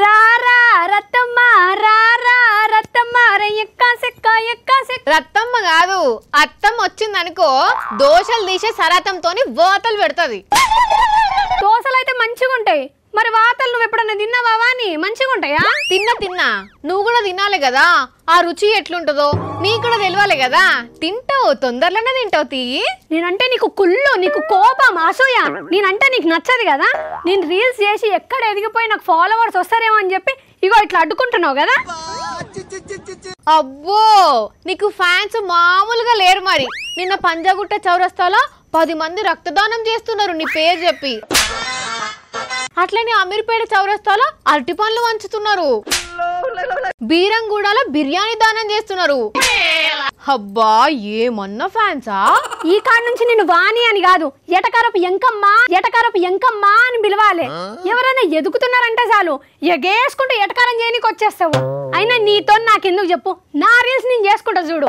రారా రత్తమ్మ రారా రత్తమ్మ ఎక్క సెక్క ఎక్క సెక్క రత్తమ్మ కాదు అత్తమ్మ వచ్చిందనుకో దోశలు తీసే సరాతంతోని వాతలు పెడుతుంది దోశలు అయితే మంచిగా ఉంటాయి మరి వాతలు నువ్వు ఎప్పుడన్నా తిన్నావా అని మంచిగా ఉంటాయా తిన్నా తిన్నా నువ్వు కూడా తినాలి కదా ఆ రుచి ఎట్లుంటుందో నీకు కూడా తెలియాలి కదా తింటావు తొందరలోనే తింటావు తీ నేనంటే నీకు కుళ్ళు నీకు కోపం అసూయ నేనంటే నీకు నచ్చదు కదా నేను రీల్స్ చేసి ఎక్కడ ఎదిగిపోయి నాకు ఫాలోవర్స్ వస్తారేమో అని చెప్పి ఇగో ఇట్లా అడ్డుకుంటున్నావు కదా అబ్బో నీకు ఫ్యాన్స్ మామూలుగా లేరు మరి నిన్న పంజాగుట్ట చౌరస్తాలో పది మంది రక్తదానం చేస్తున్నారు నీ పేరు చెప్పి అట్లనే అమీర్పేట చౌరస్తాలో అరటి పండ్లు వంచుతున్నారు బీరంగూడలో బిర్యానీ దానం చేస్తున్నారు అబ్బా ఏమన్నా ఫ్యాన్సా ఈ కాడ నుంచి నేను వాణి అని కాదు ఎటకరపు ఎంకమ్మా ఎటకరపు ఎంకమ్మా అని పిలవాలి ఎవరైనా ఎదుగుతున్నారంటే చాలు ఎగేసుకుంటూ ఎటకారం చేయనీకి వచ్చేస్తావు అయినా నీతో నాకెందుకు చెప్పు నా రీల్స్ నేను చేసుకుంటా చూడు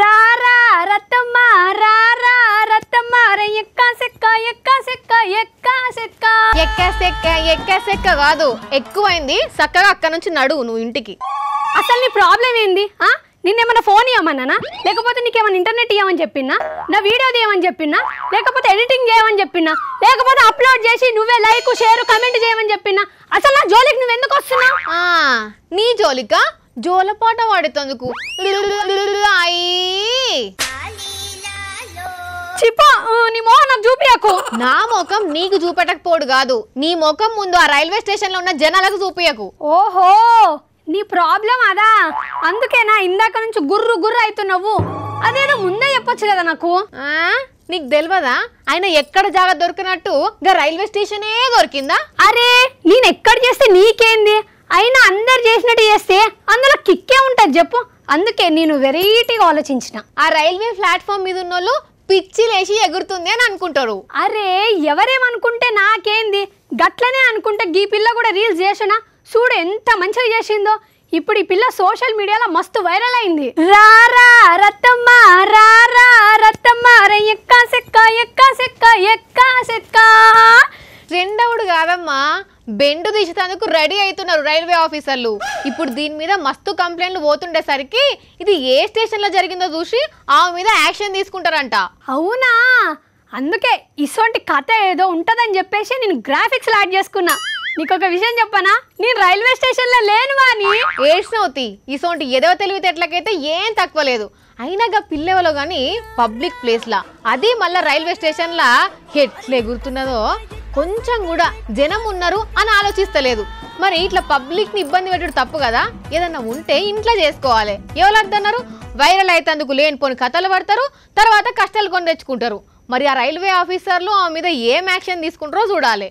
రారా రత్తమ్మ రారా రత్తమ్మ రెక్క సెక్క ఎక్క సెక్క ఎక్క సెక్క ఎక్క సెక్క ఎక్క సెక్క కాదు ఎక్కువైంది చక్కగా అక్కడ నుంచి నడువు నువ్వు ఇంటికి అసలు నీ ప్రాబ్లం ఏంది ఆ నిన్నేమన్నా ఫోన్ ఇవ్వమన్నానా లేకపోతే నీకేమైనా ఇంటర్నెట్ ఇవ్వమని చెప్పినా నా వీడియో తీయమని చెప్పినా లేకపోతే ఎడిటింగ్ చేయమని చెప్పినా లేకపోతే అప్లోడ్ చేసి నువ్వే లైక్ షేర్ కమెంట్ చేయమని చెప్పినా అసలు నా జోలికి నువ్వు ఎందుకు వస్తున్నావు నీ జోలిక జోలపాట వాడేతందుకు చిపా నీ మోహన్ చూపియకు నా ముఖం నీకు చూపెట్టకపోడు కాదు నీ ముఖం ముందు ఆ రైల్వే స్టేషన్ లో ఉన్న జనాలకు చూపియకు ఓహో నీ ప్రాబ్లం అదా అందుకేనా ఇందాక నుంచి గుర్రు గుర్రు అవుతున్నావు అదేదో ముందే చెప్పొచ్చు కదా నాకు నీకు తెలియదా ఆయన ఎక్కడ జాగా దొరికినట్టు గా రైల్వే స్టేషనే దొరికిందా అరే నేను ఎక్కడ చేస్తే నీకేంది అయినా అందరు చేసినట్టు చేస్తే అందులో కిక్కే ఉంటుంది చెప్పు అందుకే నేను వెరైటీగా ఆలోచించిన ఆ రైల్వే ప్లాట్ఫామ్ మీద ఉన్న పిచ్చి లేచి ఎగురుతుంది అని అనుకుంటారు అరే ఎవరేమనుకుంటే నాకేంది గట్లనే అనుకుంటే గీ పిల్ల కూడా రీల్స్ చేసినా చూడు ఎంత మంచిగా చేసిందో ఇప్పుడు ఈ పిల్ల సోషల్ మీడియాలో మస్తు వైరల్ అయింది రారా రత్తమ్మ రారా రత్తమ్మ ఎక్కా సెక్క ఎక్కా సెక్క ఎక్కా సెక్క రెండవడు కాదమ్మా బెండు తీసేందుకు రెడీ అవుతున్నారు రైల్వే ఆఫీసర్లు ఇప్పుడు దీని మీద మస్తు కంప్లైంట్లు పోతుండేసరికి ఇది ఏ స్టేషన్లో జరిగిందో చూసి ఆమె మీద యాక్షన్ తీసుకుంటారంట అవునా అందుకే ఇసోంటి కథ ఏదో ఉంటుందని చెప్పేసి నేను గ్రాఫిక్స్ యాడ్ చేసుకున్నా నీకు ఒక విషయం చెప్పనా నేను రైల్వే స్టేషన్లో లేను వాని ఏడ్చినవుతి ఇసోంటి ఏదో తెలివితేటలకైతే ఏం తక్కువ లేదు అయినాగా పిల్లెవలో కానీ పబ్లిక్ లా అది మళ్ళీ రైల్వే లా ఎట్లే గుర్తున్నదో కొంచెం కూడా జనం ఉన్నారు అని ఆలోచిస్తలేదు మరి ఇట్లా పబ్లిక్ని ఇబ్బంది పెట్టడం తప్పు కదా ఏదన్నా ఉంటే ఇంట్లో చేసుకోవాలి ఎవరు అంటున్నారు వైరల్ అయితేందుకు లేనిపోని కథలు పడతారు తర్వాత కష్టాలు కొని తెచ్చుకుంటారు మరి ఆ రైల్వే ఆఫీసర్లు ఆమె మీద ఏం యాక్షన్ తీసుకుంటారో చూడాలి